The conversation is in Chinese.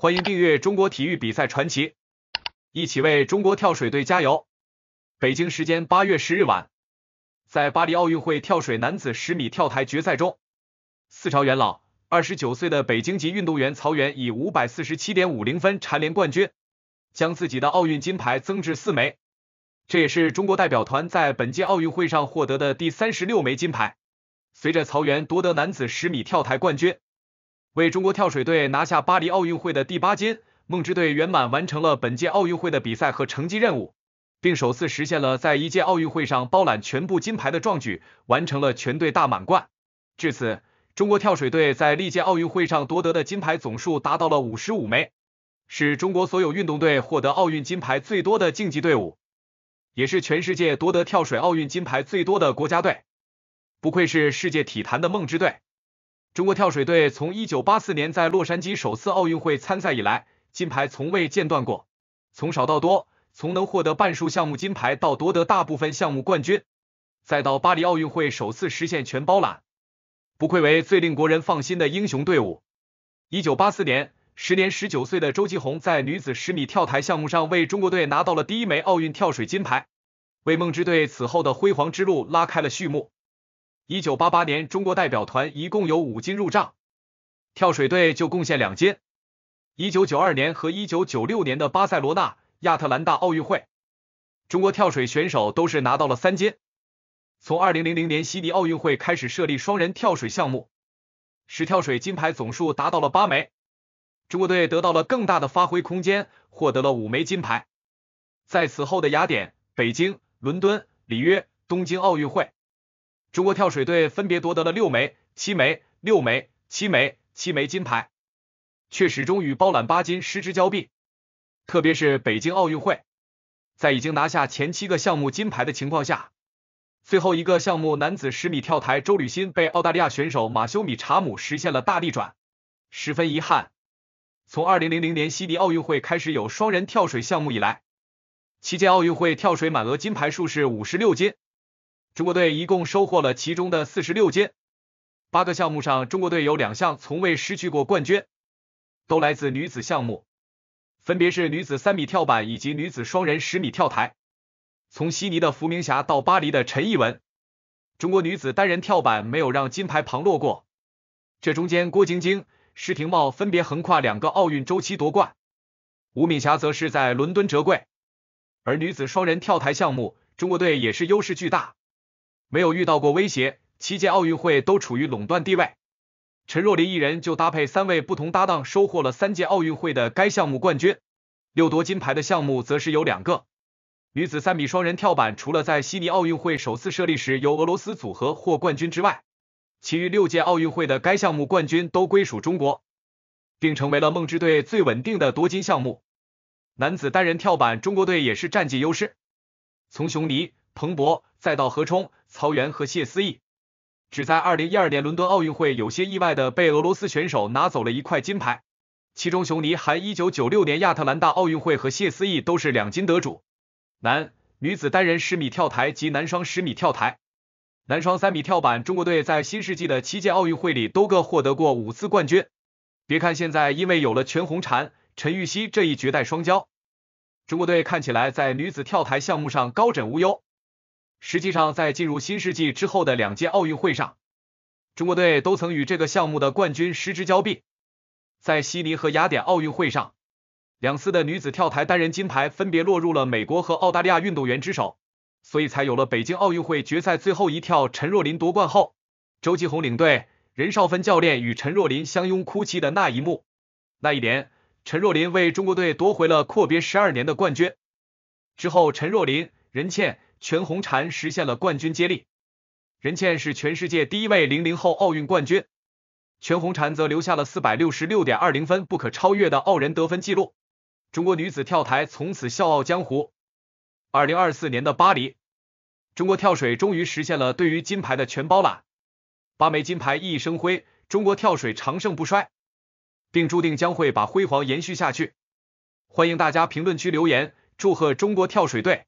欢迎订阅《中国体育比赛传奇》，一起为中国跳水队加油！北京时间八月十日晚，在巴黎奥运会跳水男子十米跳台决赛中，四朝元老、二十九岁的北京籍运动员曹原以五百四十七点五零分蝉联冠军，将自己的奥运金牌增至四枚，这也是中国代表团在本届奥运会上获得的第三十六枚金牌。随着曹原夺得男子十米跳台冠军。为中国跳水队拿下巴黎奥运会的第八金，梦之队圆满完成了本届奥运会的比赛和成绩任务，并首次实现了在一届奥运会上包揽全部金牌的壮举，完成了全队大满贯。至此，中国跳水队在历届奥运会上夺得的金牌总数达到了五十五枚，是中国所有运动队获得奥运金牌最多的竞技队伍，也是全世界夺得跳水奥运金牌最多的国家队。不愧是世界体坛的梦之队。中国跳水队从一九八四年在洛杉矶首次奥运会参赛以来，金牌从未间断过。从少到多，从能获得半数项目金牌到夺得大部分项目冠军，再到巴黎奥运会首次实现全包揽，不愧为最令国人放心的英雄队伍。一九八四年，时年十九岁的周继红在女子十米跳台项目上为中国队拿到了第一枚奥运跳水金牌，为梦之队此后的辉煌之路拉开了序幕。一九八八年，中国代表团一共有五金入账，跳水队就贡献两金。一九九二年和一九九六年的巴塞罗那、亚特兰大奥运会，中国跳水选手都是拿到了三金。从二零零零年悉尼奥运会开始设立双人跳水项目，使跳水金牌总数达到了八枚。中国队得到了更大的发挥空间，获得了五枚金牌。在此后的雅典、北京、伦敦、里约、东京奥运会。中国跳水队分别夺得了六枚、七枚、六枚、七枚、七枚金牌，却始终与包揽八金失之交臂。特别是北京奥运会，在已经拿下前七个项目金牌的情况下，最后一个项目男子十米跳台，周吕鑫被澳大利亚选手马修米查姆实现了大逆转，十分遗憾。从二零零零年悉尼奥运会开始有双人跳水项目以来，七届奥运会跳水满额金牌数是五十六金。中国队一共收获了其中的四十六金，八个项目上，中国队有两项从未失去过冠军，都来自女子项目，分别是女子三米跳板以及女子双人十米跳台。从悉尼的伏明霞到巴黎的陈艺文，中国女子单人跳板没有让金牌旁落过。这中间，郭晶晶、施廷懋分别横跨两个奥运周期夺冠，吴敏霞则是在伦敦折桂。而女子双人跳台项目，中国队也是优势巨大。没有遇到过威胁，七届奥运会都处于垄断地位。陈若琳一人就搭配三位不同搭档，收获了三届奥运会的该项目冠军。六夺金牌的项目则是有两个：女子三米双人跳板，除了在悉尼奥运会首次设立时由俄罗斯组合获冠军之外，其余六届奥运会的该项目冠军都归属中国，并成为了梦之队最稳定的夺金项目。男子单人跳板，中国队也是占据优势，从熊倪、彭博再到何冲。曹原和谢思义只在二零一二年伦敦奥运会有些意外的被俄罗斯选手拿走了一块金牌。其中熊倪含一九九六年亚特兰大奥运会和谢思义都是两金得主，男女子单人十米跳台及男双十米跳台、男双三米跳板。中国队在新世纪的七届奥运会里都各获得过五次冠军。别看现在因为有了全红婵、陈芋汐这一绝代双骄，中国队看起来在女子跳台项目上高枕无忧。实际上，在进入新世纪之后的两届奥运会上，中国队都曾与这个项目的冠军失之交臂。在悉尼和雅典奥运会上，两次的女子跳台单人金牌分别落入了美国和澳大利亚运动员之手。所以才有了北京奥运会决赛最后一跳，陈若琳夺冠后，周继红领队、任少芬教练与陈若琳相拥哭泣的那一幕。那一年，陈若琳为中国队夺回了阔别十二年的冠军。之后，陈若琳、任茜。全红婵实现了冠军接力，任茜是全世界第一位零零后奥运冠军，全红婵则留下了四百六十六点二零分不可超越的奥人得分记录。中国女子跳台从此笑傲江湖。二零二四年的巴黎，中国跳水终于实现了对于金牌的全包揽，八枚金牌熠熠生辉，中国跳水长盛不衰，并注定将会把辉煌延续下去。欢迎大家评论区留言，祝贺中国跳水队！